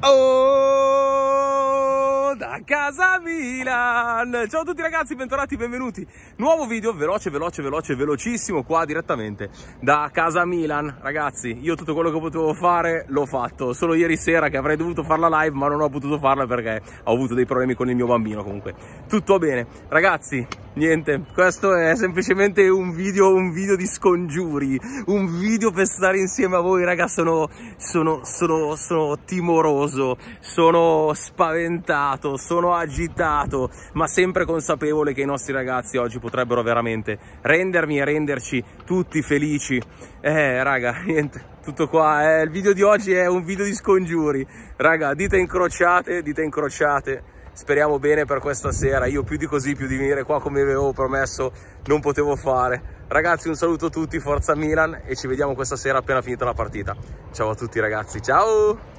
Oh, da casa Milan! Ciao a tutti ragazzi, bentornati, benvenuti. Nuovo video veloce, veloce, veloce, velocissimo qua direttamente da casa Milan. Ragazzi, io tutto quello che potevo fare l'ho fatto. Solo ieri sera che avrei dovuto farla live, ma non ho potuto farla perché ho avuto dei problemi con il mio bambino comunque. Tutto bene. Ragazzi, niente questo è semplicemente un video un video di scongiuri un video per stare insieme a voi raga sono sono sono sono timoroso sono spaventato sono agitato ma sempre consapevole che i nostri ragazzi oggi potrebbero veramente rendermi e renderci tutti felici eh raga niente tutto qua eh. il video di oggi è un video di scongiuri raga dite incrociate dite incrociate speriamo bene per questa sera. Io più di così, più di venire qua come avevo promesso, non potevo fare. Ragazzi, un saluto a tutti, forza Milan e ci vediamo questa sera appena finita la partita. Ciao a tutti ragazzi, ciao!